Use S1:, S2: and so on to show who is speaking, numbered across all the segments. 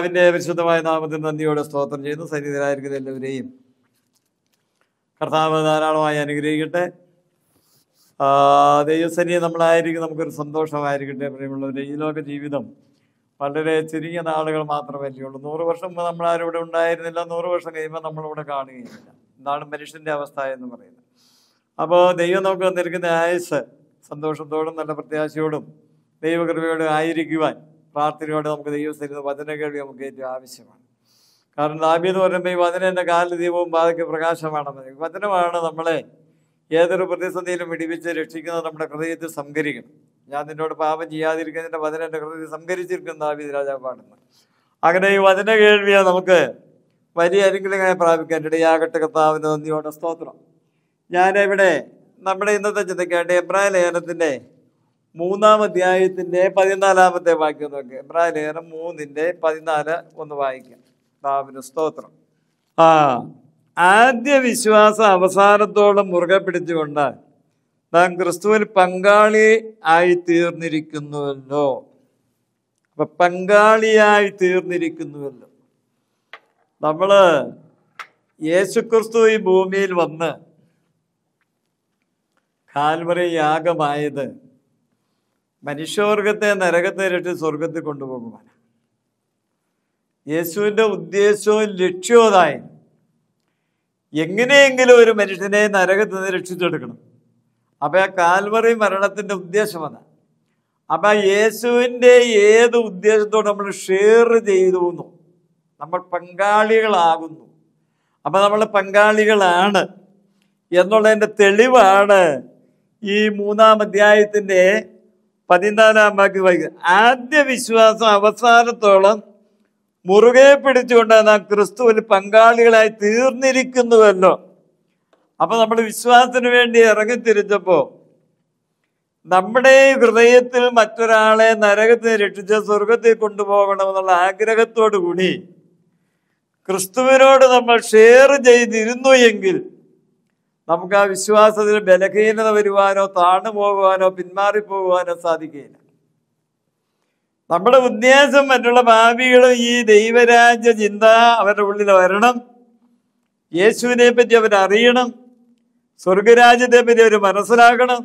S1: കർത്താവിൻ്റെ പരിശുദ്ധമായ നാമത്തിൽ നന്ദിയോടെ സ്തോത്രം ചെയ്യുന്നു സന്നിധിരായിരിക്കുന്ന എല്ലാവരെയും കർത്താവ് ധാരാളമായി അനുഗ്രഹിക്കട്ടെ ദൈവസനിയെ നമ്മളായിരിക്കും നമുക്കൊരു സന്തോഷമായിരിക്കട്ടെ പ്രിയമുള്ളവരെ ഈ ലോക ജീവിതം വളരെ ചുരുങ്ങിയ നാളുകൾ മാത്രമല്ലേ ഉള്ളൂ നൂറ് വർഷം മുമ്പ് നമ്മളാരും ഇവിടെ ഉണ്ടായിരുന്നില്ല നൂറ് വർഷം കഴിയുമ്പോൾ നമ്മളിവിടെ കാണുകയില്ല എന്താണ് മനുഷ്യൻ്റെ അവസ്ഥ എന്ന് പറയുന്നത് അപ്പോൾ ദൈവം നമുക്ക് തന്നിരിക്കുന്ന ആയുസ് സന്തോഷത്തോടും നല്ല പ്രത്യാശയോടും ദൈവകൃപയോടും ആയിരിക്കുവാൻ പ്രാർത്ഥനയോടെ നമുക്ക് ദൈവസ്ഥരുന്ന വചന കേൾവി നമുക്ക് ഏറ്റവും ആവശ്യമാണ് കാരണം ലാഭ്യം എന്ന് പറയുമ്പോൾ ഈ വചന എൻ്റെ കാലിൽ ദീപവും ബാധയ്ക്ക് പ്രകാശമാണെന്ന് വചനമാണ് നമ്മളെ ഏതൊരു പ്രതിസന്ധിയിലും വിടിവിച്ച് രക്ഷിക്കുന്നത് നമ്മുടെ ഹൃദയത്തിൽ സംഹരിക്കണം ഞാൻ നിന്നോട് പാപം ചെയ്യാതിരിക്കുന്നതിൻ്റെ വചന എൻ്റെ ഹൃദയത്തിൽ സംകരിച്ചിരിക്കുന്ന ദാവീദ് രാജാവാണെന്ന് അങ്ങനെ ഈ വചന കേൾവിയെ നമുക്ക് വലിയ അനുഗ്രഹങ്ങളെ പ്രാപിക്കാൻ ഇടയാകട്ടെ കർത്താവിൻ്റെ നന്ദിയോടെ സ്തോത്രം ഞാനിവിടെ നമ്മുടെ ഇന്നത്തെ ചിന്തയ്ക്കായിട്ട് എബ്രാഹിം ലേഖനത്തിൻ്റെ മൂന്നാം അധ്യായത്തിന്റെ പതിനാലാമത്തെ വാക്യം നോക്കി എബ്രാഹിം ലേഖനം മൂന്നിന്റെ പതിനാല് ഒന്ന് വായിക്കാം ദാവിന് സ്തോത്രം ആ ആദ്യ വിശ്വാസം അവസാനത്തോളം മുറുകെ പിടിച്ചുകൊണ്ട് നാം ക്രിസ്തുവിൽ പങ്കാളി ആയി തീർന്നിരിക്കുന്നുവല്ലോ അപ്പൊ പങ്കാളിയായി തീർന്നിരിക്കുന്നുവല്ലോ നമ്മള് യേശുക്രിസ്തു ഈ ഭൂമിയിൽ വന്ന് കാൽവറി യാഗമായത് മനുഷ്യവർഗത്തെ നരകത്തെ രക്ഷ സ്വർഗത്തിൽ കൊണ്ടുപോകുവാൻ യേശുവിൻ്റെ ഉദ്ദേശവും ലക്ഷ്യവും അതായി എങ്ങനെയെങ്കിലും ഒരു മനുഷ്യനെ നരകത്തിൽ നിന്ന് രക്ഷിച്ചെടുക്കണം അപ്പം ആ കാൽവറി മരണത്തിൻ്റെ ഉദ്ദേശം അതാണ് അപ്പം യേശുവിൻ്റെ ഏത് ഉദ്ദേശത്തോട് നമ്മൾ ഷെയർ ചെയ്തു നമ്മൾ പങ്കാളികളാകുന്നു അപ്പം നമ്മൾ പങ്കാളികളാണ് എന്നുള്ളതിൻ്റെ തെളിവാണ് ഈ മൂന്നാം അധ്യായത്തിൻ്റെ പതിനാലാം വാക്യം വായിക്കുക ആദ്യ വിശ്വാസം അവസാനത്തോളം മുറുകെ പിടിച്ചുകൊണ്ട് നാം ക്രിസ്തുവിൽ പങ്കാളികളായി തീർന്നിരിക്കുന്നുവല്ലോ അപ്പൊ നമ്മൾ വിശ്വാസത്തിന് വേണ്ടി ഇറങ്ങിത്തിരിച്ചപ്പോ നമ്മുടെ ഹൃദയത്തിൽ മറ്റൊരാളെ നരകത്തിൽ രക്ഷിച്ച് സ്വർഗത്തിൽ കൊണ്ടുപോകണമെന്നുള്ള ആഗ്രഹത്തോടു കൂടി ക്രിസ്തുവിനോട് നമ്മൾ ഷെയർ ചെയ്തിരുന്നു എങ്കിൽ നമുക്ക് ആ വിശ്വാസത്തിൽ ബലഹീനത വരുവാനോ താണു പോകുവാനോ പിന്മാറിപ്പോകുവാനോ സാധിക്കുകയില്ല നമ്മുടെ ഉദ്ദേശം മറ്റുള്ള ഭാവികളും ഈ ദൈവരാജ്യ ചിന്ത അവരുടെ ഉള്ളിൽ വരണം യേശുവിനെ പറ്റി അവരറിയണം സ്വർഗരാജ്യത്തെ പറ്റി അവർ മനസ്സിലാക്കണം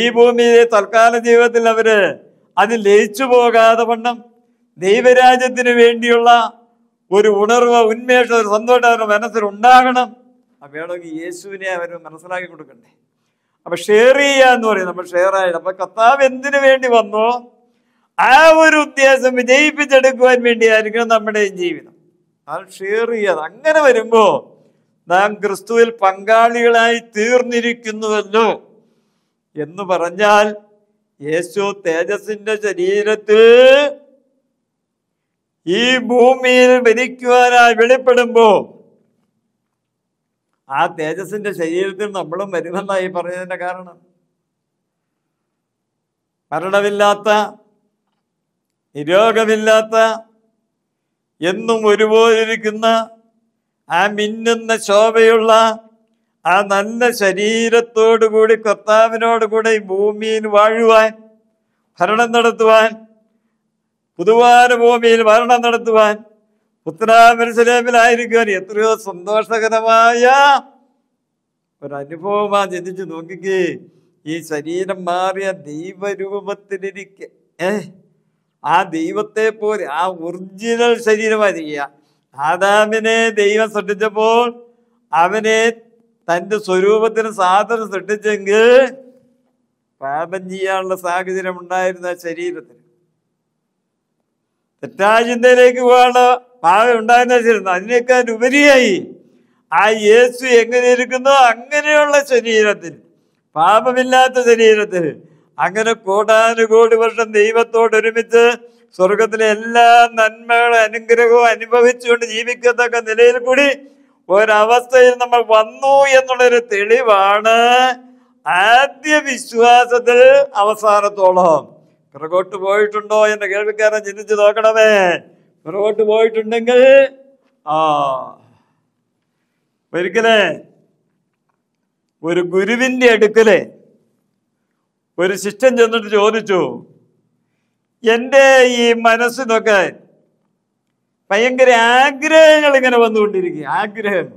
S1: ഈ ഭൂമിയിലെ തൽക്കാല ജീവിതത്തിൽ അവർ അത് ലയിച്ചു പോകാതെ വണ്ണം ദൈവരാജ്യത്തിന് വേണ്ടിയുള്ള ഒരു ഉണർവ് ഉന്മേഷം ഒരു സന്തോഷം അവരുടെ മനസ്സിലുണ്ടാകണം വേണമെങ്കിൽ യേശുവിനെ അവർ മനസ്സിലാക്കി കൊടുക്കണ്ടേ അപ്പൊ ഷെയർ ചെയ്യുക എന്ന് പറയും നമ്മൾ ഷെയർ ആയിട്ട് അപ്പൊ കത്താവ് എന്തിനു വേണ്ടി വന്നോ ആ ഒരു ഉദ്ദേശം വിജയിപ്പിച്ചെടുക്കുവാൻ വേണ്ടിയായിരിക്കണം നമ്മുടെ ജീവിതം അത് ഷെയർ ചെയ്യാതെ അങ്ങനെ വരുമ്പോ നാം ക്രിസ്തുവിൽ പങ്കാളികളായി തീർന്നിരിക്കുന്നുവല്ലോ എന്ന് പറഞ്ഞാൽ യേശു തേജസിന്റെ ശരീരത്തിൽ ഈ ഭൂമിയിൽ ഭരിക്കുവാനായി വെളിപ്പെടുമ്പോ ആ തേജസിന്റെ ശരീരത്തിൽ നമ്മളും വരുമെന്നായി പറഞ്ഞതിന്റെ കാരണം മരണമില്ലാത്ത നിരോഗമില്ലാത്ത എന്നും ഒരുപോലിരിക്കുന്ന ആ മിന്നുന്ന ശോഭയുള്ള ആ നല്ല ശരീരത്തോടുകൂടി കർത്താവിനോടുകൂടി ഭൂമിയിൽ വാഴുവാൻ ഭരണം നടത്തുവാൻ പുതുവാന ഭൂമിയിൽ ഭരണം നടത്തുവാൻ ഉത്തരാമരുസലേമിലായിരിക്കാൻ എത്രയോ സന്തോഷകരമായ ഒരനുഭവമാ ചിന്തിച്ചു നോക്കിക്കേ ഈ ശരീരം മാറിയ ദൈവരൂപത്തിലിരിക്കെ ഏ ആ ദൈവത്തെ പോലെ ആ ഒറിജിനൽ ശരീരമായിരിക്കുക ആദാമിനെ ദൈവം സൃഷ്ടിച്ചപ്പോൾ അവനെ തന്റെ സ്വരൂപത്തിന് സാധനം സൃഷ്ടിച്ചെങ്കിൽ പാപം ചെയ്യാനുള്ള സാഹചര്യം ഉണ്ടായിരുന്ന ശരീരത്തിന് തെറ്റായ ചിന്തയിലേക്ക് പോകാനുള്ള ഉണ്ടായെന്ന് വെച്ചിരുന്നു അതിനേക്കാൾ ഉപരിയായി ആ യേശു എങ്ങനെയിരിക്കുന്നോ അങ്ങനെയുള്ള ശരീരത്തിൽ പാപമില്ലാത്ത ശരീരത്തിൽ അങ്ങനെ കോടാനുകോടി വർഷം ദൈവത്തോട് ഒരുമിച്ച് സ്വർഗത്തിലെ എല്ലാ നന്മകളും അനുഗ്രഹവും അനുഭവിച്ചുകൊണ്ട് ജീവിക്കത്തക്ക നിലയിൽ കൂടി ഒരവസ്ഥയിൽ നമ്മൾ വന്നു എന്നുള്ളൊരു തെളിവാണ് ആദ്യ വിശ്വാസത്തിൽ അവസാനത്തോളം പിറകോട്ട് പോയിട്ടുണ്ടോ എന്ന് കേൾവിക്കാരൻ ചിന്തിച്ചു നോക്കണമേ പിറകോട്ട് പോയിട്ടുണ്ടെങ്കിൽ ആ ഒരിക്കലേ ഒരു ഗുരുവിന്റെ അടുക്കല് ഒരു ശിഷ്യൻ ചെന്നിട്ട് ചോദിച്ചു എൻ്റെ ഈ മനസ്സിനൊക്കെ ഭയങ്കര ആഗ്രഹങ്ങൾ ഇങ്ങനെ വന്നുകൊണ്ടിരിക്കുക ആഗ്രഹം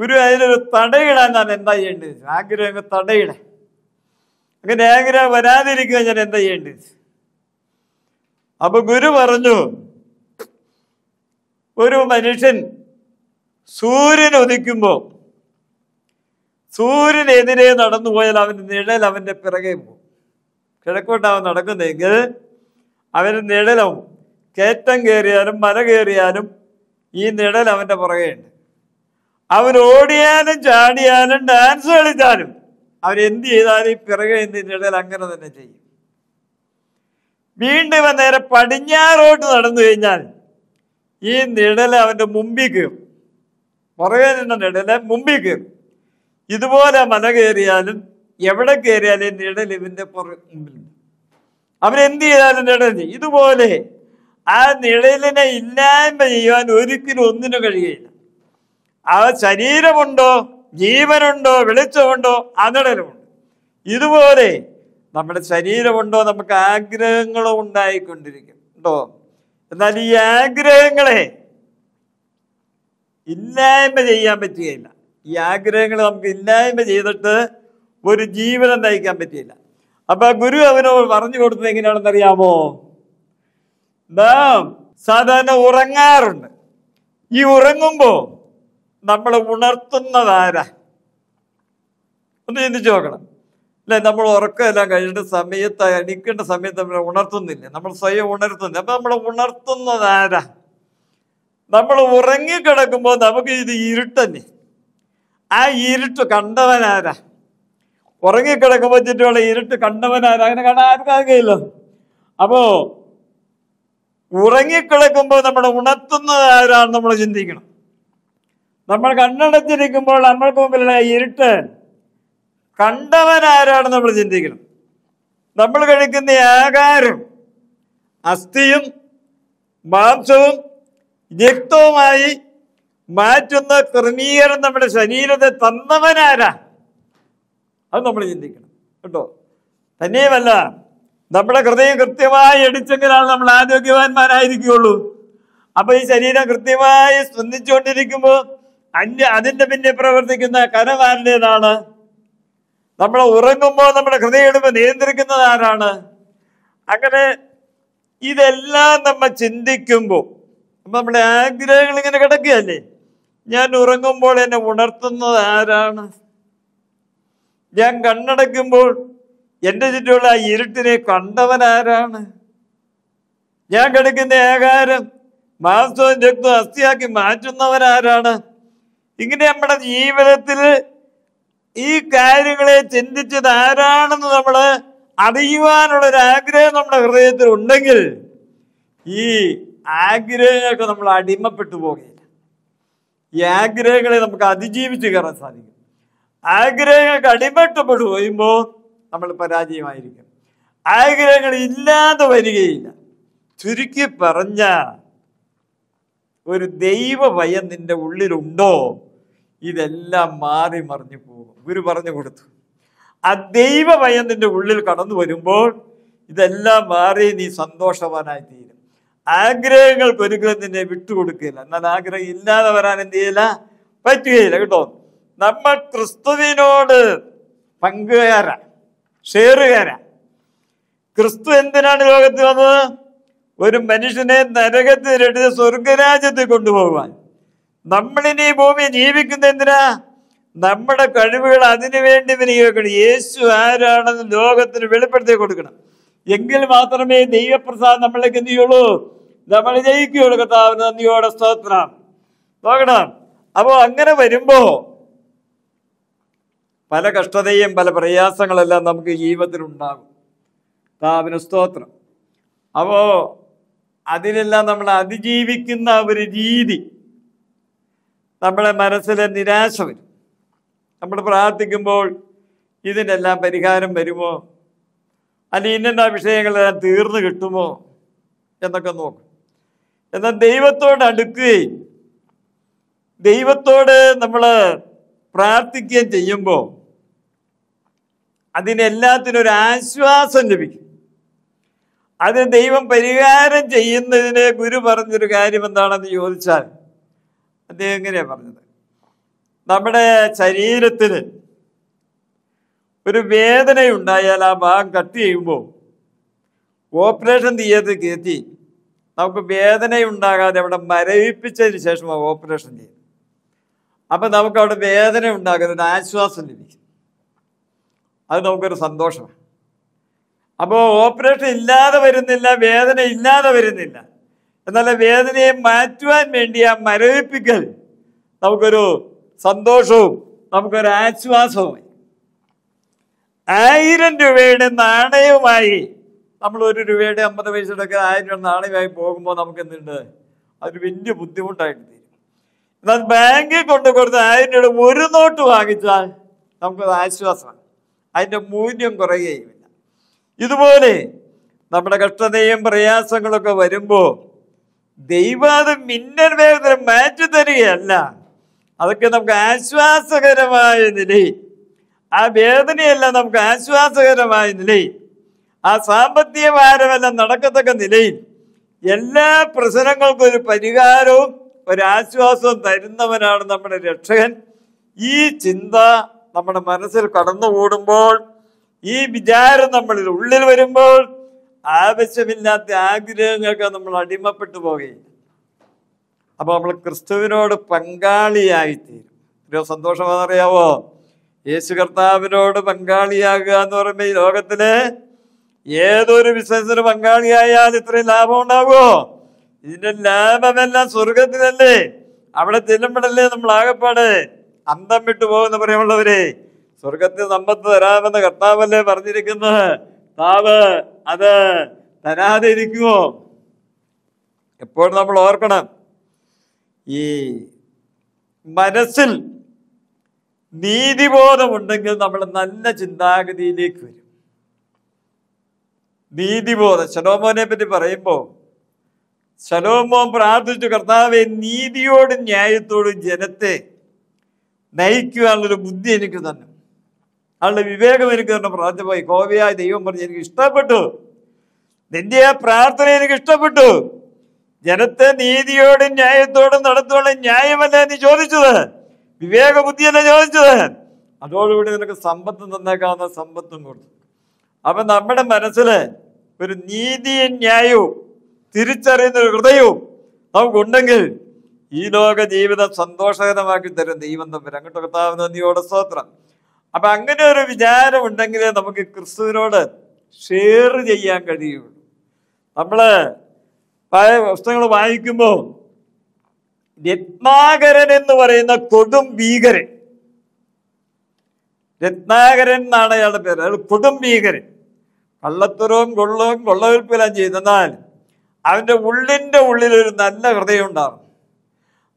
S1: ഗുരു അതിനൊരു തടയിടാൻ ഞാൻ എന്താ ചെയ്യേണ്ടത് ആഗ്രഹങ്ങൾ തടയിടാൻ അങ്ങനെ ആഗ്രഹം വരാതിരിക്കുക ഞാൻ എന്താ ചെയ്യേണ്ടത് അപ്പൊ ഗുരു പറഞ്ഞു ഒരു മനുഷ്യൻ സൂര്യൻ ഉദിക്കുമ്പോൾ സൂര്യനെതിരെ നടന്നു പോയാൽ അവൻ നിഴൽ അവന്റെ പിറകെ പോകും കിഴക്കോട്ടവൻ നടക്കുന്നെങ്കിൽ അവന്റെ നിഴലാവും കയറ്റം കയറിയാലും മല കയറിയാലും ഈ നിഴൽ പുറകെ പുറകെയുണ്ട് അവൻ ഓടിയാലും ചാടിയാലും ഡാൻസ് കളിച്ചാലും അവരെന്ത് ചെയ്താലും പിറകെ ഇടയിൽ അങ്ങനെ തന്നെ ചെയ്യും വീണ്ടും ഇവൻ നേരെ പടിഞ്ഞാറോട്ട് നടന്നു കഴിഞ്ഞാൽ ഈ നിഴല് അവൻ്റെ മുമ്പിൽ കയറും പുറകെ നിന്ന നിഴല് മുമ്പിൽ കയറും ഇതുപോലെ മല കയറിയാലും എവിടെ കയറിയാലും നിഴൽ ഇവൻ്റെ മുമ്പിൽ അവരെന്ത് ചെയ്താലും നിഴൽ ചെയ്യും ഇതുപോലെ ആ നിഴലിനെ ഇല്ലായ്മ ചെയ്യാൻ ഒരിക്കലും ഒന്നിനും കഴിയില്ല ആ ശരീരമുണ്ടോ ജീവനുണ്ടോ വെളിച്ചമുണ്ടോ അനിടലുമുണ്ട് ഇതുപോലെ നമ്മുടെ ശരീരമുണ്ടോ നമുക്ക് ആഗ്രഹങ്ങളും ഉണ്ടായിക്കൊണ്ടിരിക്കും ഉണ്ടോ എന്നാൽ ഈ ആഗ്രഹങ്ങളെ ഇല്ലായ്മ ചെയ്യാൻ പറ്റുകയില്ല ഈ ആഗ്രഹങ്ങൾ നമുക്ക് ഇല്ലായ്മ ചെയ്തിട്ട് ഒരു ജീവിതം നയിക്കാൻ പറ്റിയില്ല അപ്പൊ ഗുരു അവനോട് പറഞ്ഞു കൊടുത്തത് എങ്ങനെയാണെന്ന് അറിയാമോ സാധാരണ ഉറങ്ങാറുണ്ട് ഈ ഉറങ്ങുമ്പോൾ നമ്മളെ ഉണർത്തുന്നതാരാ ഒന്ന് ചിന്തിച്ചു നോക്കണം അല്ലെ നമ്മൾ ഉറക്കമെല്ലാം കഴിഞ്ഞിട്ട് സമയത്ത് അണിക്കേണ്ട സമയത്ത് നമ്മളെ ഉണർത്തുന്നില്ല നമ്മൾ സ്വയം ഉണർത്തുന്നില്ല അപ്പൊ നമ്മളെ ഉണർത്തുന്നതാരാ നമ്മൾ ഉറങ്ങിക്കിടക്കുമ്പോൾ നമുക്ക് ഇത് ഇരുട്ടന്നെ ആ ഇരുട്ട് കണ്ടവനാരാ ഉറങ്ങിക്കിടക്കുമ്പോൾ ചുറ്റുമുള്ള ഇരുട്ട് കണ്ടവനാരാ അങ്ങനെ കാണാൻ ആർക്കാകയില്ലോ അപ്പോൾ ഉറങ്ങിക്കിടക്കുമ്പോൾ നമ്മളെ ഉണർത്തുന്നതാരാണെന്ന് നമ്മൾ ചിന്തിക്കണം നമ്മൾ കണ്ണടച്ചിരിക്കുമ്പോൾ നമ്മൾക്ക് മുമ്പിലുള്ള ഇരുട്ട് കണ്ടവൻ ആരാണെന്ന് നമ്മൾ ചിന്തിക്കണം നമ്മൾ കഴിക്കുന്ന ആകാരം അസ്ഥിയും മാംസവും വ്യക്തവുമായി മാറ്റുന്ന ക്രമീകരണം നമ്മുടെ ശരീരത്തെ തന്നവനാരാ അത് നമ്മൾ ചിന്തിക്കണം കേട്ടോ തന്നെയുമല്ല നമ്മുടെ ഹൃദയം കൃത്യമായി അടിച്ചെങ്കിലാണ് നമ്മൾ ആരോഗ്യവാന്മാരായിരിക്കുകയുള്ളൂ അപ്പൊ ഈ ശരീരം കൃത്യമായി ശ്രദ്ധിച്ചുകൊണ്ടിരിക്കുമ്പോൾ അന്യ അതിന്റെ പിന്നെ പ്രവർത്തിക്കുന്ന കനവാരുടേതാണ് നമ്മൾ ഉറങ്ങുമ്പോൾ നമ്മുടെ ഹൃദയമിടുമ്പോൾ നിയന്ത്രിക്കുന്നത് ആരാണ് അങ്ങനെ ഇതെല്ലാം നമ്മൾ ചിന്തിക്കുമ്പോൾ നമ്മുടെ ആഗ്രഹങ്ങൾ ഇങ്ങനെ കിടക്കുകയല്ലേ ഞാൻ ഉറങ്ങുമ്പോൾ എന്നെ ഉണർത്തുന്നത് ആരാണ് ഞാൻ കണ്ണടയ്ക്കുമ്പോൾ എൻ്റെ ചുറ്റുമുള്ള ആ ഇരുട്ടിനെ കണ്ടവൻ ആരാണ് ഞാൻ കിടക്കുന്ന ആകാരം മാംസവും രക്തവും അസ്ഥിയാക്കി മാറ്റുന്നവൻ ആരാണ് ഇങ്ങനെ നമ്മുടെ ജീവിതത്തിൽ ഈ കാര്യങ്ങളെ ചിന്തിച്ചത് ആരാണെന്ന് നമ്മൾ ഒരു ആഗ്രഹം നമ്മുടെ ഹൃദയത്തിൽ ഉണ്ടെങ്കിൽ ഈ ആഗ്രഹങ്ങൾക്ക് നമ്മൾ അടിമപ്പെട്ടു പോകുകയില്ല ഈ ആഗ്രഹങ്ങളെ നമുക്ക് അതിജീവിച്ച് കയറാൻ സാധിക്കും ആഗ്രഹങ്ങൾക്ക് അടിമപ്പെട്ടു പോയുമ്പോൾ നമ്മൾ പരാജയമായിരിക്കും ആഗ്രഹങ്ങൾ ഇല്ലാതെ വരികയില്ല ചുരുക്കി പറഞ്ഞ ഒരു ദൈവഭയം നിന്റെ ഉള്ളിലുണ്ടോ ഇതെല്ലാം മാറി മറിഞ്ഞു പോകും ഗുരു പറഞ്ഞു കൊടുത്തു ആ ദൈവഭയം നിന്റെ ഉള്ളിൽ കടന്നു വരുമ്പോൾ ഇതെല്ലാം മാറി നീ സന്തോഷവാനായി തീരും ആഗ്രഹങ്ങൾക്ക് ഒരിക്കലും നിന്നെ വിട്ടുകൊടുക്കുകയില്ല എന്നാൽ ആഗ്രഹം ഇല്ലാതെ വരാൻ എന്ത് ചെയ്യില്ല പറ്റുകയില്ല കേട്ടോ നമ്മൾ ക്രിസ്തുവിനോട് പങ്കുകാര ഷെയറുകാര ക്രിസ്തു എന്തിനാണ് ലോകത്ത് വന്നത് ഒരു മനുഷ്യനെ നരകത്തിൽ എടുത്ത് സ്വർഗരാജ്യത്തിൽ കൊണ്ടുപോകുവാൻ നമ്മളിനി ഈ ഭൂമി ജീവിക്കുന്ന എന്തിനാ നമ്മുടെ കഴിവുകൾ അതിനുവേണ്ടി വിനിയോഗിക്കണം യേശു ആരാണെന്ന് ലോകത്തിന് വെളിപ്പെടുത്തി കൊടുക്കണം എങ്കിൽ മാത്രമേ ദൈവപ്രസാദം നമ്മളിലേക്ക് എന്ത് ചെയ്യുള്ളൂ നമ്മൾ ജയിക്കുകയുള്ളൂ കർത്താവ് നന്ദിയോടെ സ്തോത്രം നോക്കണം അപ്പോൾ അങ്ങനെ വരുമ്പോ പല കഷ്ടതയും പല പ്രയാസങ്ങളെല്ലാം നമുക്ക് ജീവിതത്തിൽ ഉണ്ടാകും കർത്താവിന് സ്തോത്രം അപ്പോൾ അതിനെല്ലാം നമ്മൾ അതിജീവിക്കുന്ന ഒരു രീതി നമ്മുടെ മനസ്സിലെ നിരാശ വരും നമ്മൾ പ്രാർത്ഥിക്കുമ്പോൾ ഇതിനെല്ലാം പരിഹാരം വരുമോ അല്ലെങ്കിൽ ഇന്നെന്താ വിഷയങ്ങളെല്ലാം തീർന്നു കിട്ടുമോ എന്നൊക്കെ നോക്കും എന്നാൽ ദൈവത്തോട് അടുക്കുകയും ദൈവത്തോട് നമ്മൾ പ്രാർത്ഥിക്കുകയും ചെയ്യുമ്പോൾ അതിനെല്ലാത്തിനും ഒരു ആശ്വാസം ലഭിക്കും അത് ദൈവം പരിഹാരം ചെയ്യുന്നതിന് ഗുരു പറഞ്ഞൊരു കാര്യം എന്താണെന്ന് ചോദിച്ചാൽ അദ്ദേഹം എങ്ങനെയാ പറഞ്ഞത് നമ്മുടെ ശരീരത്തിന് ഒരു വേദനയുണ്ടായാൽ ആ ഭാഗം കട്ട് ചെയ്യുമ്പോൾ ഓപ്പറേഷൻ തീയതി കയറ്റി നമുക്ക് വേദനയുണ്ടാകാതെ അവിടെ മരവിപ്പിച്ചതിന് ശേഷമാണ് ഓപ്പറേഷൻ ചെയ്യുന്നത് അപ്പൊ നമുക്ക് അവിടെ വേദന ഉണ്ടാകുന്ന ഒരു ആശ്വാസം ലഭിക്കും അത് നമുക്കൊരു സന്തോഷമാണ് അപ്പോൾ ഓപ്പറേഷൻ ഇല്ലാതെ വരുന്നില്ല വേദന ഇല്ലാതെ വരുന്നില്ല എന്നാൽ വേദനയെ മാറ്റുവാൻ വേണ്ടി ആ മരവിപ്പിക്കൽ നമുക്കൊരു സന്തോഷവും നമുക്കൊരു ആശ്വാസവും ആയിരം രൂപയുടെ നാണയവുമായി നമ്മൾ ഒരു രൂപയുടെ അമ്പത് പൈസയുടെ ഒക്കെ ആയിരം രൂപ നാണയമായി പോകുമ്പോൾ നമുക്ക് എന്തുണ്ട് അതൊരു വലിയ ബുദ്ധിമുട്ടായിട്ട് തീരും എന്നാൽ ബാങ്കിൽ കൊണ്ട് കൊടുത്ത് ആയിരം രൂപ ഒരു നോട്ട് വാങ്ങിച്ചാൽ നമുക്കത് ആശ്വാസമാണ് അതിൻ്റെ മൂല്യം കുറയുകയുമില്ല ഇതുപോലെ നമ്മുടെ കഷ്ടതയും പ്രയാസങ്ങളൊക്കെ വരുമ്പോൾ ദൈവം മിന്നൻ മിന്നൽ വേഗത്തിൽ മാറ്റി തരികയല്ല അതൊക്കെ നമുക്ക് ആശ്വാസകരമായ നിലയിൽ ആ വേദനയെല്ലാം നമുക്ക് ആശ്വാസകരമായ നിലയിൽ ആ സാമ്പത്തിക ഭാരമെല്ലാം നടക്കത്തക്ക നിലയിൽ എല്ലാ പ്രശ്നങ്ങൾക്കും ഒരു പരിഹാരവും ഒരാശ്വാസവും തരുന്നവനാണ് നമ്മുടെ രക്ഷകൻ ഈ ചിന്ത നമ്മുടെ മനസ്സിൽ കടന്നുകൂടുമ്പോൾ ഈ വിചാരം നമ്മളിൽ ഉള്ളിൽ വരുമ്പോൾ ആവശ്യമില്ലാത്ത ആഗ്രഹങ്ങൾക്ക് നമ്മൾ അടിമപ്പെട്ടു പോകുകയില്ല അപ്പോൾ നമ്മൾ ക്രിസ്തുവിനോട് പങ്കാളിയായിത്തീരും ഒരു സന്തോഷമാണെന്നറിയാവോ യേശു കർത്താവിനോട് പങ്കാളിയാകുക എന്ന് പറയുമ്പോൾ ഈ ലോകത്തിലെ ഏതൊരു ബിസിനസ്സിന് പങ്കാളിയായാൽ ഇത്രയും ലാഭം ഉണ്ടാവുമോ ഇതിന്റെ ലാഭമെല്ലാം സ്വർഗത്തിലല്ലേ അവിടെ ചെല്ലുമ്പോഴല്ലേ നമ്മൾ ആകെപ്പാട് അന്തം വിട്ടു പോകുന്ന പ്രിയമുള്ളവരെ സ്വർഗത്തിൽ സമ്പത്ത് തരാമെന്ന് കർത്താവല്ലേ പറഞ്ഞിരിക്കുന്നത് താവ് അത് തരാതെ ഇരിക്കുമോ എപ്പോഴും നമ്മൾ ഓർക്കണം ഈ മനസ്സിൽ നീതിബോധമുണ്ടെങ്കിൽ നമ്മൾ നല്ല ചിന്താഗതിയിലേക്ക് വരും നീതിബോധം ശലോമോനെ പറ്റി പറയുമ്പോൾ ശലോമോൻ പ്രാർത്ഥിച്ചു കർത്താവെ നീതിയോടും ന്യായത്തോടും ജനത്തെ നയിക്കുവാനുള്ളൊരു ബുദ്ധി എനിക്ക് തന്നെ അവളുടെ വിവേകം എനിക്ക് തന്നെ പ്രാർത്ഥിപ്പായി കോവിയായ ദൈവം പറഞ്ഞ് എനിക്ക് ഇഷ്ടപ്പെട്ടു നിന്റെ ആ പ്രാർത്ഥന എനിക്ക് ഇഷ്ടപ്പെട്ടു ജനത്തെ നീതിയോടും ന്യായത്തോടും നടത്തുള്ള ന്യായമല്ല നീ ചോദിച്ചത് വിവേകബുദ്ധിയല്ല ചോദിച്ചത് അതോടുകൂടി നിനക്ക് സമ്പത്ത് തന്നേക്കാവുന്ന സമ്പത്തും കൊടുത്തു അപ്പൊ നമ്മുടെ മനസ്സിൽ ഒരു നീതിയും ന്യായവും തിരിച്ചറിയുന്ന ഒരു ഹൃദയവും നമുക്കുണ്ടെങ്കിൽ ഈ ലോക ജീവിതം സന്തോഷകരമാക്കി തരും ദൈവം തമ്മിൽ അങ്ങോട്ടൊക്കെ കത്താവുന്ന നീയോടെ സ്തോത്രം അപ്പൊ അങ്ങനെ ഒരു വിചാരം ഉണ്ടെങ്കിലേ നമുക്ക് ക്രിസ്തുവിനോട് ഷെയർ ചെയ്യാൻ കഴിയുള്ളൂ നമ്മള് പഴയ പുസ്തകങ്ങൾ വായിക്കുമ്പോൾ രത്നാകരൻ എന്ന് പറയുന്ന കൊടും ഭീകരൻ രത്നാകരൻ എന്നാണ് അയാളുടെ പേര് അയാൾ കൊടും ഭീകരൻ കള്ളത്തുറവും കൊള്ളവും കൊള്ളവിൽപ്പലം എന്നാൽ അവന്റെ ഉള്ളിന്റെ ഉള്ളിൽ ഒരു നല്ല ഹൃദയം ഉണ്ടാകും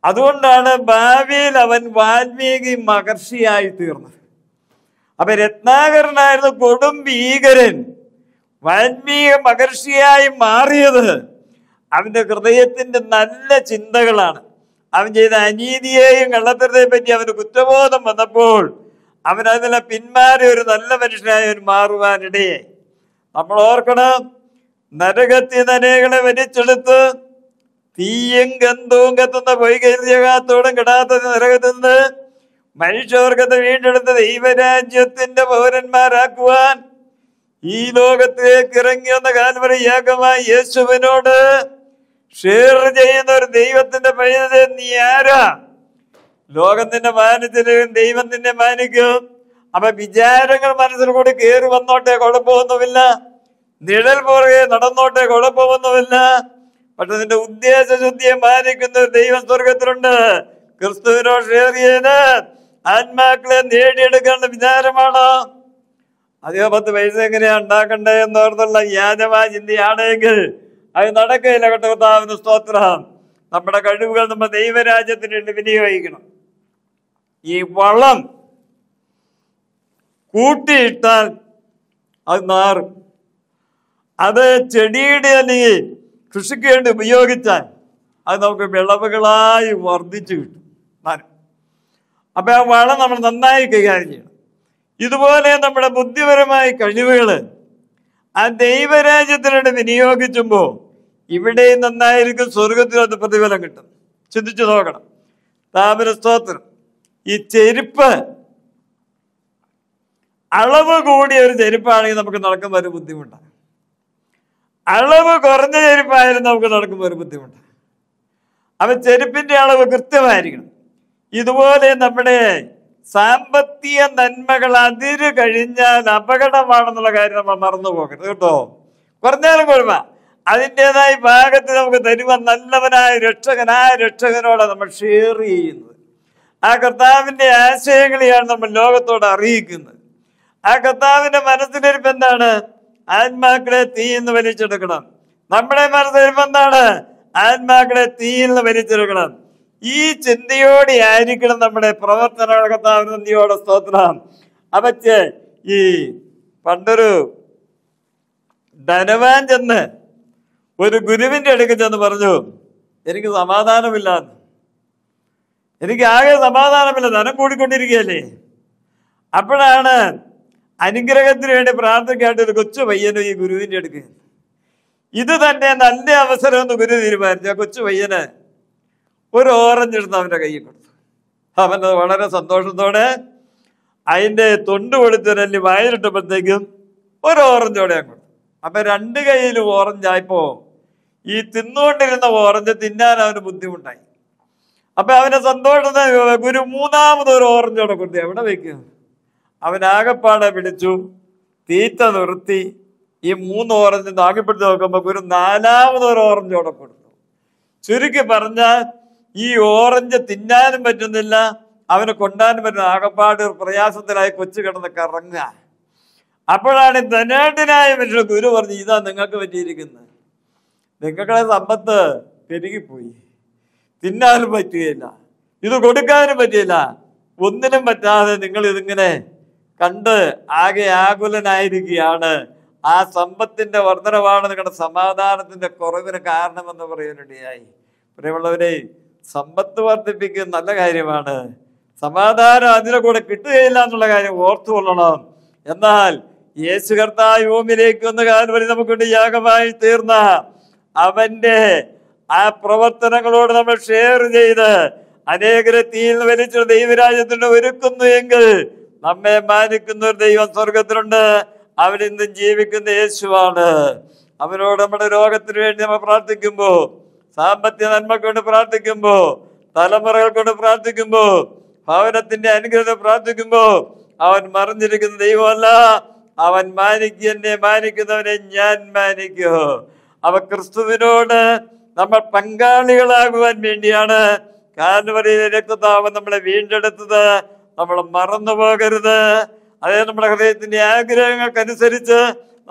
S1: അതുകൊണ്ടാണ് ഭാവിയിൽ അവൻ വാൽമീകി മഹർഷിയായി തീർന്നത് അപ്പൊ രത്നാകരനായിരുന്നു കൊടും ഭീകരൻ വാൽമീക മഹർഷിയായി മാറിയത് അവന്റെ ഹൃദയത്തിന്റെ നല്ല ചിന്തകളാണ് അവൻ ചെയ്ത അനീതിയെയും കള്ളത്തരത്തെയും പറ്റി അവന് കുറ്റബോധം വന്നപ്പോൾ അവൻ അതിനെ പിന്മാറി ഒരു നല്ല മനുഷ്യനായി അവൻ മാറുവാനിടയായി നമ്മൾ ഓർക്കണം നരകളെ വലിച്ചെടുത്ത് തീയും ഗന്ധവും കത്തുന്ന വൈകര്യഘാത്തോടും കിടാത്തത് നരകത്തിൽ നിന്ന് മനുഷ്യവർഗത്തെ വീണ്ടെടുത്ത ദൈവരാജ്യത്തിന്റെ പൗരന്മാരാക്കുവാൻ ഈ ലോകത്തിലേക്ക് ഇറങ്ങി വന്ന കാൽവറിയാകമായി യേശുവിനോട് ഷെയർ ചെയ്യുന്ന ഒരു ദൈവത്തിന്റെ പൈതൽ നീ ആരാ ലോകത്തിന്റെ നിന്നെ ദൈവത്തിന്റെ ദൈവം നിന്നെ മാനിക്കും അപ്പൊ വിചാരങ്ങൾ മനസ്സിൽ കൂടി കയറി വന്നോട്ടെ കുഴപ്പമൊന്നുമില്ല നിഴൽ പുറകെ നടന്നോട്ടെ കുഴപ്പമൊന്നുമില്ല പക്ഷെ നിന്റെ ഉദ്ദേശ ശുദ്ധിയെ മാനിക്കുന്ന ഒരു ദൈവം സ്വർഗത്തിലുണ്ട് ക്രിസ്തുവിനോട് ഷെയർ ചെയ്യാൻ ആത്മാക്കളെ നേടിയെടുക്കേണ്ട വിചാരമാണ് അധികം പത്ത് പൈസ എങ്ങനെയാ ഉണ്ടാക്കണ്ടേ എന്നോർത്തുള്ള യാചവാ ചിന്തയാണെങ്കിൽ അത് നടക്കില്ല കട്ടകത്താവുന്ന സ്തോത്രം നമ്മുടെ കഴിവുകൾ നമ്മുടെ ദൈവരാജ്യത്തിന് വേണ്ടി വിനിയോഗിക്കണം ഈ വളം കൂട്ടിയിട്ടാൽ അത് മാറും അത് ചെടിയുടെ അല്ലെങ്കിൽ കൃഷിക്ക് വേണ്ടി ഉപയോഗിച്ചാൽ അത് നമുക്ക് വിളവുകളായി വർദ്ധിച്ചു കിട്ടും അപ്പോൾ ആ വളം നമ്മൾ നന്നായി കൈകാര്യം ചെയ്യണം ഇതുപോലെ നമ്മുടെ ബുദ്ധിപരമായ കഴിവുകൾ ആ ദൈവരാജ്യത്തിനോട് വിനിയോഗിക്കുമ്പോൾ ഇവിടെയും നന്നായിരിക്കും സ്വർഗത്തിൽ അത് പ്രതിഫലം കിട്ടും ചിന്തിച്ചു നോക്കണം താപന സ്തോത്രം ഈ ചെരുപ്പ് അളവ് കൂടിയ ഒരു ചെരുപ്പാണെങ്കിൽ നമുക്ക് നടക്കുമ്പോൾ ഒരു ബുദ്ധിമുട്ടാണ് അളവ് കുറഞ്ഞ ചെരുപ്പായാലും നമുക്ക് നടക്കുമ്പോൾ ഒരു ബുദ്ധിമുട്ടാണ് അപ്പൊ ചെരുപ്പിന്റെ അളവ് കൃത്യമായിരിക്കണം ഇതുപോലെ നമ്മുടെ സാമ്പത്തിക നന്മകൾ അതിര് കഴിഞ്ഞാൽ അപകടമാണെന്നുള്ള കാര്യം നമ്മൾ മറന്നു പോകരുത് കേട്ടോ കുറഞ്ഞാലും കുഴപ്പ അതിൻ്റെതായ ഭാഗത്ത് നമുക്ക് തരുവ നല്ലവനായ രക്ഷകനായ രക്ഷകനോടെ നമ്മൾ ഷെയർ ചെയ്യുന്നത് ആ കർത്താവിൻ്റെ ആശയങ്ങളെയാണ് നമ്മൾ ലോകത്തോട് അറിയിക്കുന്നത് ആ കർത്താവിൻ്റെ മനസ്സിലിരിപ്പ് എന്താണ് ആത്മാക്കളെ തീയെന്ന് വലിച്ചെടുക്കണം നമ്മുടെ മനസ്സിലിരിപ്പ് എന്താണ് ആത്മാക്കളെ തീയിൽ നിന്ന് വലിച്ചെടുക്കണം ഈ ചിന്തയോടെ ആയിരിക്കണം നമ്മുടെ പ്രവർത്തന കർത്താവ് നന്ദിയോടെ സ്തോത്രം അവച്ച് ഈ പണ്ടൊരു ധനവാൻ ചെന്ന് ഒരു ഗുരുവിന്റെ അടുക്കൽ ചെന്ന് പറഞ്ഞു എനിക്ക് സമാധാനമില്ല എനിക്ക് ആകെ സമാധാനമില്ല ധനം കൂടിക്കൊണ്ടിരിക്കുകയല്ലേ അപ്പോഴാണ് അനുഗ്രഹത്തിന് വേണ്ടി പ്രാർത്ഥിക്കാണ്ട് ഒരു കൊച്ചു പയ്യന് ഈ ഗുരുവിന്റെ അടുക്ക് ഇത് തന്നെ നല്ല അവസരം എന്ന് ഗുരു തീരുമാനിച്ചു ആ കൊച്ചു പയ്യന് ഒരു ഓറഞ്ച് എടുത്ത് അവന്റെ കയ്യിൽ കൊടുത്തു അവനത് വളരെ സന്തോഷത്തോടെ അതിന്റെ തൊണ്ട് കൊടുത്തൊരല്ലി വായിലിട്ടപ്പോഴത്തേക്കും ഒരു ഓറഞ്ചോടെ ഞാൻ കൊടുത്തു അപ്പൊ രണ്ട് കയ്യിലും ഓറഞ്ചായപ്പോൾ ഈ തിന്നുകൊണ്ടിരുന്ന ഓറഞ്ച് തിന്നാൻ അവന് ബുദ്ധിമുട്ടായി അപ്പൊ അവനെ സന്തോഷം ഗുരു മൂന്നാമത് ഒരു ഓറഞ്ചോടെ കൊടുത്തു എവിടെ വെക്കും അവനാകപ്പാടെ പിടിച്ചു തീറ്റ നിർത്തി ഈ മൂന്ന് ഓറഞ്ച് നാക്കിപ്പെടുത്തി നോക്കുമ്പോ ഗുരു നാലാമത് ഒരു ഓറഞ്ചോടെ കൊടുത്തു ചുരുക്കി പറഞ്ഞാൽ ഈ ഓറഞ്ച് തിന്നാനും പറ്റുന്നില്ല അവനെ കൊണ്ടാനും പറ്റുന്ന ആകപ്പാട് പ്രയാസത്തിലായി കൊച്ചു കിടന്ന് കറങ്ങുക അപ്പോഴാണ് ധനേട്ടനായ മനുഷ്യൻ ഗുരു പറഞ്ഞു ഇതാ നിങ്ങൾക്ക് പറ്റിയിരിക്കുന്നത് നിങ്ങളുടെ സമ്പത്ത് പെരുകിപ്പോയി തിന്നാനും പറ്റുകയില്ല ഇത് കൊടുക്കാനും പറ്റുകയില്ല ഒന്നിനും പറ്റാതെ നിങ്ങൾ ഇതിങ്ങനെ കണ്ട് ആകെ ആകുലനായിരിക്കുകയാണ് ആ സമ്പത്തിന്റെ വർധനവാണ് നിങ്ങളുടെ സമാധാനത്തിന്റെ കുറവിന് കാരണമെന്ന് പറയുന്നിടയായി പ്രിയമുള്ളവരെ സമ്പത്ത് വർദ്ധിപ്പിക്കുന്ന നല്ല കാര്യമാണ് സമാധാനം അതിൻ്റെ കൂടെ കിട്ടുകയില്ല എന്നുള്ള കാര്യം കൊള്ളണം എന്നാൽ യേശു കർത്താവ് ഭൂമിയിലേക്ക് വന്ന കാലം വരെ നമുക്കുണ്ട് യാഗമായി തീർന്ന അവന്റെ ആ പ്രവർത്തനങ്ങളോട് നമ്മൾ ഷെയർ ചെയ്ത് അനേകരെ തീയിൽ വലിച്ച ദൈവരാജ്യത്തിന് ഒരുക്കുന്നു എങ്കിൽ നമ്മെ മാനിക്കുന്ന ഒരു ദൈവം സ്വർഗത്തിലുണ്ട് അവരിന്നും ജീവിക്കുന്ന യേശുവാണ് അവനോട് നമ്മുടെ രോഗത്തിന് വേണ്ടി നമ്മൾ പ്രാർത്ഥിക്കുമ്പോൾ സാമ്പത്തിക നന്മ പ്രാർത്ഥിക്കുമ്പോൾ തലമുറകൾ കൊണ്ട് പ്രാർത്ഥിക്കുമ്പോൾ ഭവനത്തിന്റെ അനുഗ്രഹം പ്രാർത്ഥിക്കുമ്പോൾ അവൻ മറിഞ്ഞിരിക്കുന്ന ദൈവമല്ല അവൻ മാനിക്കും എന്നെ മാനിക്കുന്നവനെ ഞാൻ മാനിക്കൂ അവ ക്രിസ്തുവിനോട് നമ്മൾ പങ്കാളികളാകുവാൻ വേണ്ടിയാണ് കാൽവറിയിലെ രക്തതാപം നമ്മളെ വീണ്ടെടുത്തത് നമ്മൾ മറന്നു പോകരുത് അതായത് നമ്മുടെ ഹൃദയത്തിന്റെ ആഗ്രഹങ്ങൾക്കനുസരിച്ച്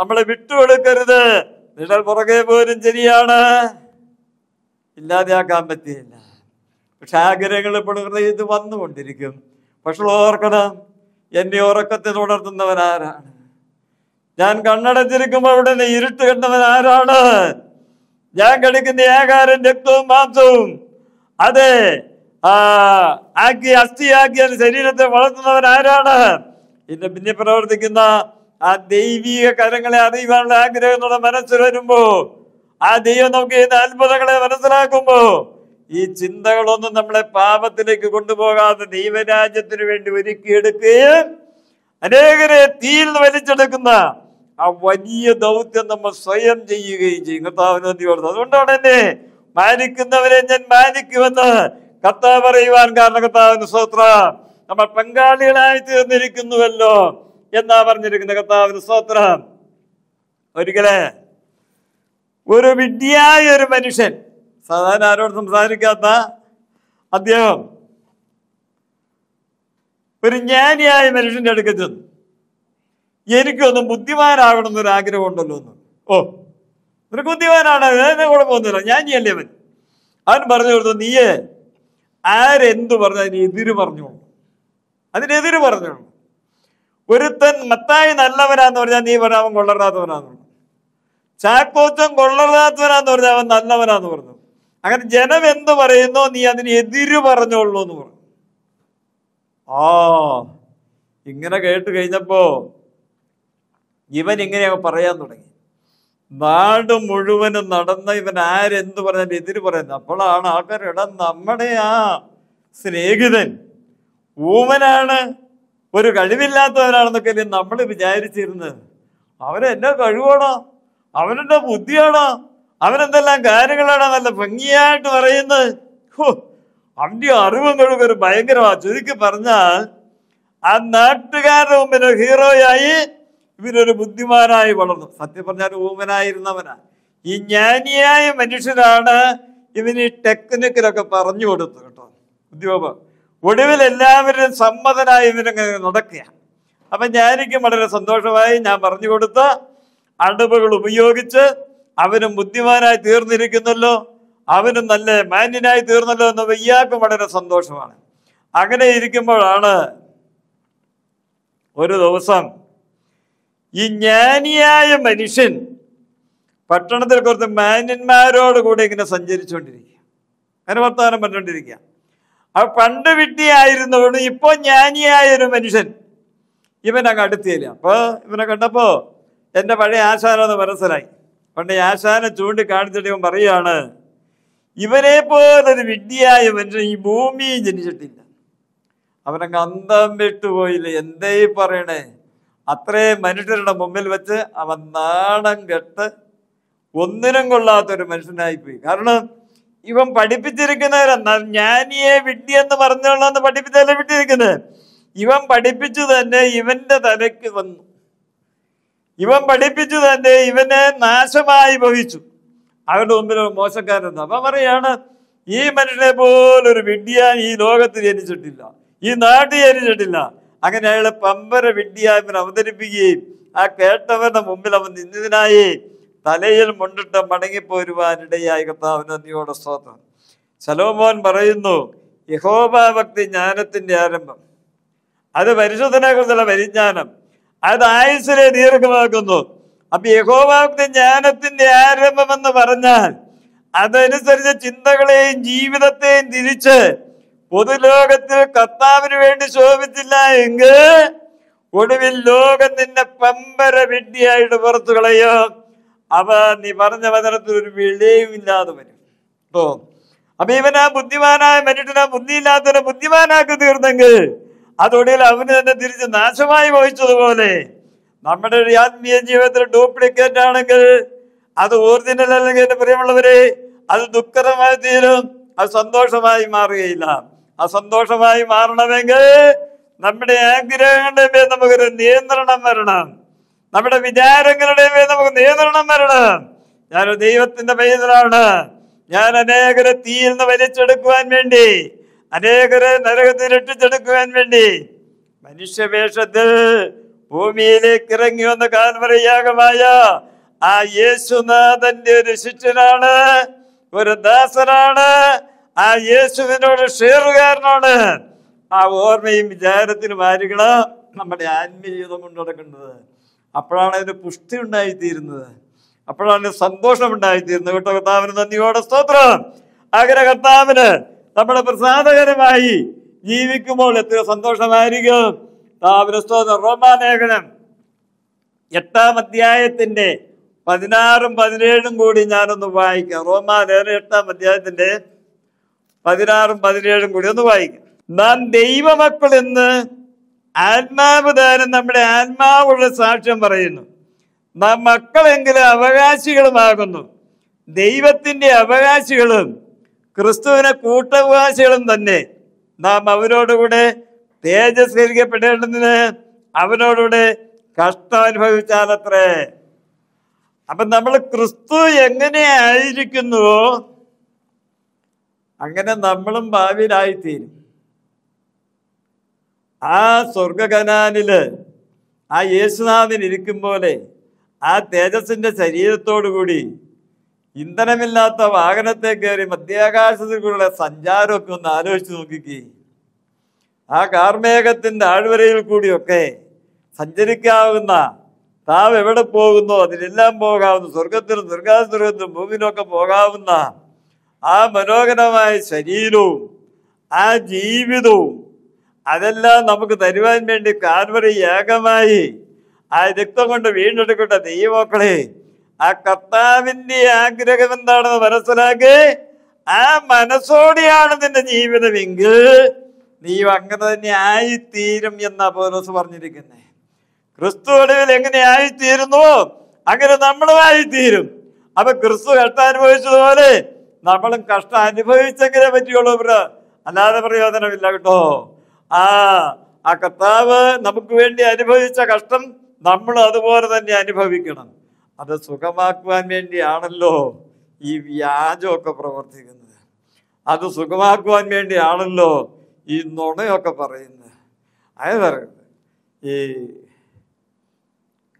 S1: നമ്മളെ വിട്ടുകൊടുക്കരുത് നിങ്ങൾ പുറകെ പോലും ശരിയാണ് ഇല്ലാതെയാക്കാൻ പറ്റിയില്ല പക്ഷെ ആഗ്രഹങ്ങൾ ഇപ്പോൾ ഇത് വന്നുകൊണ്ടിരിക്കും പക്ഷെ ഓർക്കണം എന്നെ ഉറക്കത്തിൽ ഉണർത്തുന്നവൻ ആരാണ് ഞാൻ കണ്ണടച്ചിരിക്കുമ്പോൾ അവിടെ നിന്ന് ഇരുട്ട് കണ്ടവൻ ആരാണ് ഞാൻ കഴിക്കുന്ന ഏകാരൻ രക്തവും മാംസവും അതെ ആക്കി അസ്ഥിയാക്കി അത് ശരീരത്തെ വളർത്തുന്നവൻ ആരാണ് എന്റെ പിന്നെ പ്രവർത്തിക്കുന്ന ആ ദൈവിക കരങ്ങളെ അറിയുവാനുള്ള ആഗ്രഹം എന്നുള്ള മനസ്സിൽ വരുമ്പോ ആ ദൈവം നമുക്ക് ചെയ്യുന്ന അത്ഭുതങ്ങളെ മനസ്സിലാക്കുമ്പോ ഈ ചിന്തകളൊന്നും നമ്മളെ പാപത്തിലേക്ക് കൊണ്ടുപോകാതെ ദൈവരാജ്യത്തിന് വേണ്ടി ഒരുക്കിയെടുക്കുകയും അനേകരെ തീയിൽ വലിച്ചെടുക്കുന്ന ആ വലിയ ദൗത്യം നമ്മൾ സ്വയം ചെയ്യുകയും ചെയ്യും കർത്താവിന് നന്ദി അതുകൊണ്ടാണ് എന്നെ മാനിക്കുന്നവരെ ഞാൻ മാനിക്കുമെന്ന് കർത്താവ് പറയുവാൻ കാരണം കർത്താവിന് സ്വത്ര നമ്മൾ പങ്കാളികളായി തീർന്നിരിക്കുന്നുവല്ലോ എന്നാ പറഞ്ഞിരിക്കുന്ന കർത്താവിന് സ്വത്രം ഒരിക്കലേ ഒരു വിഡ്ഢിയായ ഒരു മനുഷ്യൻ സാധാരണ ആരോട് സംസാരിക്കാത്ത അദ്ദേഹം ഒരു ജ്ഞാനിയായ മനുഷ്യന്റെ അടുക്ക ചെന്നു എനിക്കൊന്ന് ബുദ്ധിമാനാകണം എന്നൊരു ആഗ്രഹം ഉണ്ടല്ലോ എന്ന് ഓ ഒരു ബുദ്ധിമാനാണ് അതിനെ ഞാൻ ചെയ്യല്ലേ അവൻ അവൻ പറഞ്ഞു കൊടുത്തു നീയേ ആരെന്ത് പറഞ്ഞു അതിന് എതിര് പറഞ്ഞോളൂ അതിനെതിര് പറഞ്ഞു ഒരുത്തൻ മത്തായി നല്ലവനാന്ന് പറഞ്ഞാൽ നീ അവൻ കൊള്ളരുതാത്തവനാന്നുള്ളൂ ചാക്കോച്ചൻ കൊള്ളരുതാത്തവനാന്ന് പറഞ്ഞു അവൻ നല്ലവനാന്ന് പറഞ്ഞു അങ്ങനെ ജനം എന്ത് പറയുന്നോ നീ അതിന് എതിര് പറഞ്ഞോളൂ എന്ന് പറഞ്ഞു ആ ഇങ്ങനെ കേട്ട് കഴിഞ്ഞപ്പോ ഇവൻ ഇങ്ങനെയൊക്കെ പറയാൻ തുടങ്ങി നാട് മുഴുവനും നടന്ന ഇവൻ ആരെന്ത് പറഞ്ഞാലും എതിര് പറയുന്നത് അപ്പോഴാണ് ആൾക്കാർ ഇടാൻ നമ്മുടെ ആ സ്നേഹിതൻ ഊമനാണ് ഒരു കഴിവില്ലാത്തവനാണെന്നൊക്കെ നമ്മൾ വിചാരിച്ചിരുന്നത് അവനെന്നെ കഴിവോടാ അവനെന്താ ബുദ്ധിയാണോ അവനെന്തെല്ലാം കാര്യങ്ങളാണ് നല്ല ഭംഗിയായിട്ട് പറയുന്നത് അവന്റെ അറിവ് അറിവും കഴിവ് ഒരു ഭയങ്കരമാണ് ചുരുക്കി പറഞ്ഞാൽ ആ നാട്ടുകാരുടെ മുമ്പിൽ ഒരു ഹീറോയായി ഇവരൊരു ബുദ്ധിമാനായി വളർന്നു സത്യം പറഞ്ഞാൽ ഊമനായിരുന്നവനാ ഈ ജ്ഞാനിയായ മനുഷ്യരാണ് ഇവന് ടെക്നിക്കിലൊക്കെ പറഞ്ഞു കൊടുത്തു കേട്ടോ ഉദ്യോഗം ഒടുവിൽ എല്ലാവരും സമ്മതനായി ഇവരങ്ങനെ നടക്കുക അപ്പൊ ഞാനിക്കും വളരെ സന്തോഷമായി ഞാൻ പറഞ്ഞു കൊടുത്ത അടവുകൾ ഉപയോഗിച്ച് അവനും ബുദ്ധിമാനായി തീർന്നിരിക്കുന്നല്ലോ അവനും നല്ല മാന്യനായി തീർന്നല്ലോ എന്ന വയ്യാക്കും വളരെ സന്തോഷമാണ് അങ്ങനെ ഇരിക്കുമ്പോഴാണ് ഒരു ദിവസം ഈ ജ്ഞാനിയായ മനുഷ്യൻ പട്ടണത്തിൽ കുറച്ച് മാന്യന്മാരോട് കൂടെ ഇങ്ങനെ സഞ്ചരിച്ചുകൊണ്ടിരിക്കുക അങ്ങനെ വർത്തമാനം പറഞ്ഞുകൊണ്ടിരിക്കുക ആ പണ്ട് വിട്ടിയായിരുന്നവണ് ഇപ്പോൾ ജ്ഞാനിയായ ഒരു മനുഷ്യൻ ഇവൻ അടുത്തില്ല അപ്പോൾ ഇവനെ കണ്ടപ്പോൾ എൻ്റെ പഴയ ആശാനൊന്ന് മനസ്സിലായി പണ്ട് ആശാനെ ചൂണ്ടിക്കാണിച്ചിട്ട് ഇവൻ പറയുകയാണ് ഇവനെ പോലൊരു വിഡ്ഢിയായ മനുഷ്യൻ ഈ ഭൂമി ജനിച്ചിട്ടില്ല അവനങ്ങ് അന്തം വിട്ടുപോയില്ലേ എന്തേ പറയണേ അത്രയും മനുഷ്യരുടെ മുമ്പിൽ വെച്ച് അവൻ നാണം കെട്ട് ഒന്നിനും കൊള്ളാത്തൊരു മനുഷ്യനായിപ്പോയി കാരണം ഇവൻ പഠിപ്പിച്ചിരിക്കുന്നവരെന്നാൽ ജ്ഞാനിയെ വിഡ്ഢി എന്ന് പറഞ്ഞുള്ളതെന്ന് പഠിപ്പിച്ചല്ലേ വിട്ടിരിക്കുന്നത് ഇവൻ പഠിപ്പിച്ചു തന്നെ ഇവന്റെ തലയ്ക്ക് വന്നു ഇവൻ പഠിപ്പിച്ചു തന്നെ ഇവനെ നാശമായി ഭവിച്ചു അവരുടെ മുമ്പിൽ മോശക്കാരൻ അപ്പൊ പറയാണ് ഈ മനുഷ്യനെ പോലൊരു വിഡ്ഢിയാൻ ഈ ലോകത്ത് ജനിച്ചിട്ടില്ല ഈ നാട്ടിൽ ജനിച്ചിട്ടില്ല അങ്ങനെ അയാൾ പമ്പര വിഡ്ഢിയായി അവതരിപ്പിക്കുകയും ആ കേട്ടവരുടെ മുമ്പിൽ അവൻ നിന്നതിനായി തലയിൽ മുണ്ടിട്ട് മടങ്ങിപ്പോരുവാനിടയായി കർത്താവിന് നന്ദിയോടെ സ്തോത്രം സലോമോൻ പറയുന്നു യഹോബ ഭക്തി ജ്ഞാനത്തിന്റെ ആരംഭം അത് പരിശോധനയെക്കുറിച്ചുള്ള പരിജ്ഞാനം അത് ആയുസിനെ ദീർഘമാക്കുന്നു അപ്പൊ യഹോവാക്തി ജ്ഞാനത്തിന്റെ ആരംഭം എന്ന് പറഞ്ഞാൽ അതനുസരിച്ച് ചിന്തകളെയും ജീവിതത്തെയും തിരിച്ച് പൊതുലോകത്തിൽ കർത്താവിന് വേണ്ടി ശോഭിച്ചില്ല എങ്കിൽ ഒടുവിൽ ലോകം നിന്നെ പമ്പര വിഡ്ഢിയായിട്ട് പുറത്തു കളയോ അവ നീ പറഞ്ഞ വചനത്തിൽ ഒരു വിളയും ഇല്ലാതെ വരും കേട്ടോ അപ്പൊ ഇവനാ ബുദ്ധിമാനായ മനുഷ്യനാ ബുദ്ധിയില്ലാത്തവരെ ബുദ്ധിമാനാക്കി തീർന്നെങ്കിൽ അതൊടുവിൽ അവന് തന്നെ തിരിച്ച് നാശമായി വഹിച്ചതുപോലെ നമ്മുടെ ഒരു ആത്മീയ ജീവിതത്തിൽ ഡ്യൂപ്ലിക്കേറ്റ് ആണെങ്കിൽ അത് ഒറിജിനൽ അല്ലെങ്കിൽ എന്റെ പ്രിയമുള്ളവരെ അത് ദുഃഖകരമായി തീരും അത് സന്തോഷമായി മാറുകയില്ല ആ സന്തോഷമായി മാറണമെങ്കിൽ നമ്മുടെ ആഗ്രഹങ്ങളുടെ മേൽ നമുക്കൊരു നിയന്ത്രണം വരണം നമ്മുടെ വിചാരങ്ങളുടെ മേൽ നമുക്ക് നിയന്ത്രണം വരണം ഞാൻ ദൈവത്തിന്റെ പേരിലാണ് ഞാൻ അനേകരെ തീയിൽ നിന്ന് വലിച്ചെടുക്കുവാൻ വേണ്ടി അനേകരെ നരകത്തിൽ രക്ഷിച്ചെടുക്കുവാൻ വേണ്ടി മനുഷ്യവേഷത്തിൽ ഭൂമിയിലേക്ക് ഇറങ്ങി വന്ന കാൽവറിയാകമായ ആ യേശുനാഥന്റെ ഒരു ശിഷ്യനാണ് ഒരു ദാസനാണ് ആ യേശുവിനോട് ഷേറുകാരനാണ് ആ ഓർമ്മയും വിചാരത്തിനും ആയിരിക്കണം നമ്മുടെ ആത്മീയജീവിതം കൊണ്ട് നടക്കുന്നത് അപ്പോഴാണ് അതിന് പുഷ്ടി ഉണ്ടായിത്തീരുന്നത് അപ്പോഴാണ് സന്തോഷം ഉണ്ടായിത്തീരുന്നത് കേട്ടോ കർത്താവിന് നന്ദിയോടെ സ്തോത്രം അങ്ങനെ കർത്താവിന് നമ്മുടെ പ്രസാദകരമായി ജീവിക്കുമ്പോൾ എത്ര സന്തോഷമായിരിക്കും റോമാലേഖനം എട്ടാം അധ്യായത്തിന്റെ പതിനാറും പതിനേഴും കൂടി ഞാനൊന്ന് വായിക്കാം റോമാലേഖനം എട്ടാം അധ്യായത്തിന്റെ പതിനാറും പതിനേഴും കൂടി ഒന്ന് വായിക്കാം നാം ദൈവമക്കൾ എന്ന് ആത്മാവുദാനം നമ്മുടെ ആത്മാവുള്ള സാക്ഷ്യം പറയുന്നു നാം മക്കളെങ്കിലും അവകാശികളുമാകുന്നു ദൈവത്തിന്റെ അവകാശികളും ക്രിസ്തുവിനെ കൂട്ടവകാശികളും തന്നെ നാം അവനോടുകൂടെ തേജസ്വീകരിക്കപ്പെടേണ്ടതിന് അവനോടുകൂടെ കഷ്ടം അനുഭവിച്ചാലത്രേ അപ്പം നമ്മൾ ക്രിസ്തു എങ്ങനെയായിരിക്കുന്നുവോ അങ്ങനെ നമ്മളും ഭാവിയിലായിത്തീരും ആ സ്വർഗകനാനില് ആ യേശുനാഥൻ ഇരിക്കും പോലെ ആ തേജസിന്റെ ശരീരത്തോടു കൂടി ഇന്ധനമില്ലാത്ത വാഹനത്തെ കയറി മധ്യാകാശത്തിലൂടെ സഞ്ചാരമൊക്കെ ഒന്ന് ആലോചിച്ച് നോക്കിക്കേ ആ കാർമേഘത്തിന്റെ ആഴ്വരയിൽ കൂടിയൊക്കെ സഞ്ചരിക്കാവുന്ന താവ് എവിടെ പോകുന്നു അതിലെല്ലാം പോകാവുന്ന സ്വർഗത്തിനും ദുർഗാസ്വർഗത്തിനും ഭൂമിനൊക്കെ പോകാവുന്ന ആ മനോഹരമായ ശരീരവും ആ ജീവിതവും അതെല്ലാം നമുക്ക് തരുവാൻ വേണ്ടി കാൽവറി ഏകമായി ആ രക്തം കൊണ്ട് വീണ്ടെടുക്കട്ടെ ദൈവമക്കളെ ആ കർത്താവിന്റെ ആഗ്രഹം എന്താണെന്ന് മനസ്സിലാക്കി ആ മനസ്സോടെയാണ് നിന്റെ ജീവിതമെങ്കിൽ നീ അങ്ങനെ തന്നെ ആയിത്തീരും എന്ന പൗലോസ് പറഞ്ഞിരിക്കുന്നത് ക്രിസ്തു ഒടുവിൽ എങ്ങനെ ആയിത്തീരുന്നുവോ അങ്ങനെ നമ്മളും ആയിത്തീരും അപ്പൊ ക്രിസ്തു കഷ്ടം അനുഭവിച്ചതുപോലെ നമ്മളും കഷ്ടം അനുഭവിച്ചെങ്കിലേ പറ്റിയുള്ളൂ ഇവിടെ അല്ലാതെ പ്രയോജനമില്ല കേട്ടോ ആ ആ കർത്താവ് നമുക്ക് വേണ്ടി അനുഭവിച്ച കഷ്ടം നമ്മൾ അതുപോലെ തന്നെ അനുഭവിക്കണം അത് സുഖമാക്കുവാൻ വേണ്ടിയാണല്ലോ ഈ വ്യാജമൊക്കെ പ്രവർത്തിക്കുന്നത് അത് സുഖമാക്കുവാൻ വേണ്ടിയാണല്ലോ ഈ നുണയൊക്കെ പറയുന്നത് അത് പറയുന്നത് ഈ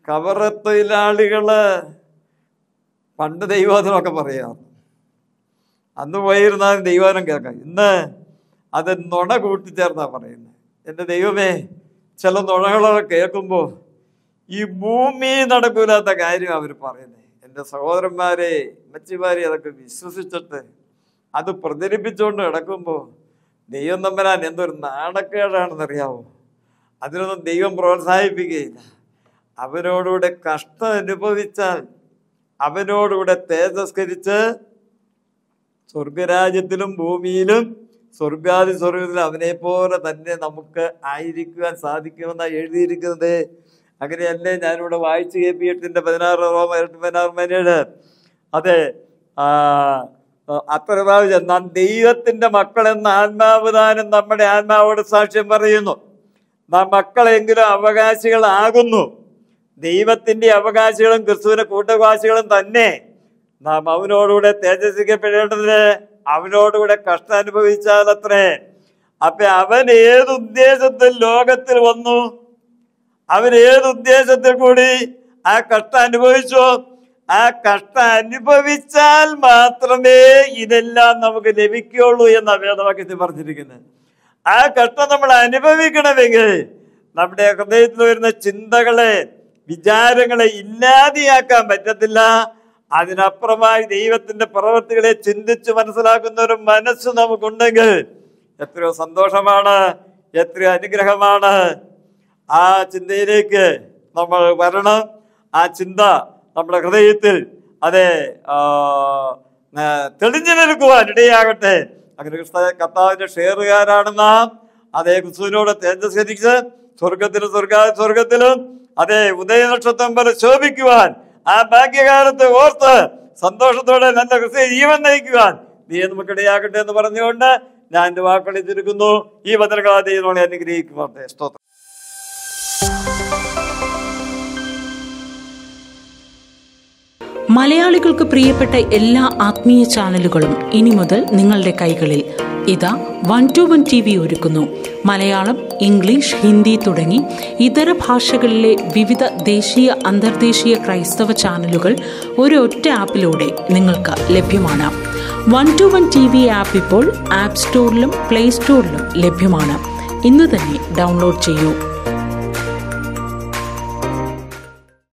S1: കവറത്തൊഴിലാളികള് പണ്ട് ദൈവോധനമൊക്കെ പറയാം അന്ന് പോയിരുന്നാൽ ദൈവോധനം കേൾക്കാം ഇന്ന് അത് നുണ കൂട്ടിച്ചേർന്നാണ് പറയുന്നത് എൻ്റെ ദൈവമേ ചില നുണകളൊക്കെ കേൾക്കുമ്പോൾ ഈ ഭൂമി നടക്കൂലാത്ത കാര്യം അവർ പറയുന്നത് എൻ്റെ സഹോദരന്മാരെ അമ്മച്ചിമാരെ അതൊക്കെ വിശ്വസിച്ചിട്ട് അത് പ്രചരിപ്പിച്ചുകൊണ്ട് കിടക്കുമ്പോൾ ദൈവം തമ്പരാൻ എന്തൊരു നാണക്കേടാണെന്നറിയാവോ അതിനൊന്നും ദൈവം പ്രോത്സാഹിപ്പിക്കുകയില്ല അവനോടുകൂടെ കഷ്ടം അനുഭവിച്ചാൽ അവനോടുകൂടെ തേജസ്കരിച്ച് സ്വർഗരാജ്യത്തിലും ഭൂമിയിലും സ്വർഗാദി സ്വർഗത്തിലും അവനെ പോലെ തന്നെ നമുക്ക് ആയിരിക്കുവാൻ സാധിക്കുമെന്നാണ് എഴുതിയിരിക്കുന്നത് അങ്ങനെയല്ലേ ഞാനിവിടെ വായിച്ചു പി എട്ടിൻ്റെ പതിനാറ് റോമ എട്ട് പതിനാറ് മനിയുടെ അതെ അത്ര പ്രാവശ്യം നാം ദൈവത്തിൻ്റെ മക്കളെന്ന ആത്മാവിധാനം നമ്മുടെ ആത്മാവോട് സാക്ഷ്യം പറയുന്നു നാം മക്കളെങ്കിലും അവകാശികളാകുന്നു ദൈവത്തിൻ്റെ അവകാശികളും ക്രിസ്തുവിൻ്റെ കൂട്ടവകാശികളും തന്നെ നാം അവനോടുകൂടെ തേജസ്സിക്കപ്പെടേണ്ടത് അവനോടുകൂടെ കഷ്ടം അത്രേ അപ്പൊ അവൻ ഏതുദ്ദേശത്തിൽ ഉദ്ദേശത്തിൽ ലോകത്തിൽ വന്നു അവൻ ഏത് ഉദ്ദേശത്തിൽ കൂടി ആ കഷ്ടം അനുഭവിച്ചോ ആ കഷ്ടം അനുഭവിച്ചാൽ മാത്രമേ ഇതെല്ലാം നമുക്ക് ലഭിക്കുകയുള്ളൂ എന്ന വേദവാക്യത്തിൽ പറഞ്ഞിരിക്കുന്നത് ആ കഷ്ടം നമ്മൾ അനുഭവിക്കണമെങ്കിൽ നമ്മുടെ ഹൃദയത്തിൽ വരുന്ന ചിന്തകളെ വിചാരങ്ങളെ ഇല്ലാതെയാക്കാൻ പറ്റത്തില്ല അതിനപ്പുറമായി ദൈവത്തിന്റെ പ്രവൃത്തികളെ ചിന്തിച്ച് മനസ്സിലാക്കുന്ന ഒരു മനസ്സ് നമുക്കുണ്ടെങ്കിൽ എത്രയോ സന്തോഷമാണ് എത്രയോ അനുഗ്രഹമാണ് ആ ചിന്തയിലേക്ക് നമ്മൾ വരണം ആ ചിന്ത നമ്മുടെ ഹൃദയത്തിൽ അതെ തെളിഞ്ഞു നിൽക്കുവാൻ ഇടയാകട്ടെ അങ്ങനെ കൃഷ്ണ കർത്താവിന്റെ ഷെയറുകാരാണ് നാം അതേ കുസുവിനോട് തേജസ്കരിച്ച് സ്വർഗത്തിലും സ്വർഗ സ്വർഗത്തിലും അതേ ഉദയനക്ഷത്രം പോലെ ശോഭിക്കുവാൻ ആ ഭാഗ്യകാലത്ത് ഓർത്ത് സന്തോഷത്തോടെ നല്ല ക്രിസ്തു ജീവൻ നയിക്കുവാൻ നീ നമുക്കിടയാകട്ടെ എന്ന് പറഞ്ഞുകൊണ്ട് ഞാൻ എന്റെ വാക്കളിച്ചിരിക്കുന്നു ഈ വചനങ്ങളാ ദൈവങ്ങളെ അനുഗ്രഹിക്കുവാൻ സ്തോത്രം മലയാളികൾക്ക് പ്രിയപ്പെട്ട എല്ലാ ആത്മീയ ചാനലുകളും ഇനി മുതൽ നിങ്ങളുടെ കൈകളിൽ ഇതാ one two one T V ഒരുക്കുന്നു മലയാളം ഇംഗ്ലീഷ് ഹിന്ദി തുടങ്ങി ഇതര ഭാഷകളിലെ വിവിധ ദേശീയ അന്തർദേശീയ ക്രൈസ്തവ ചാനലുകൾ ഒരൊറ്റ ആപ്പിലൂടെ നിങ്ങൾക്ക് ലഭ്യമാണ് one two one T V app ഇപ്പോൾ ആപ്പ് സ്റ്റോറിലും പ്ലേ സ്റ്റോറിലും ലഭ്യമാണ് ഇന്ന് തന്നെ ഡൗൺലോഡ് ചെയ്യൂ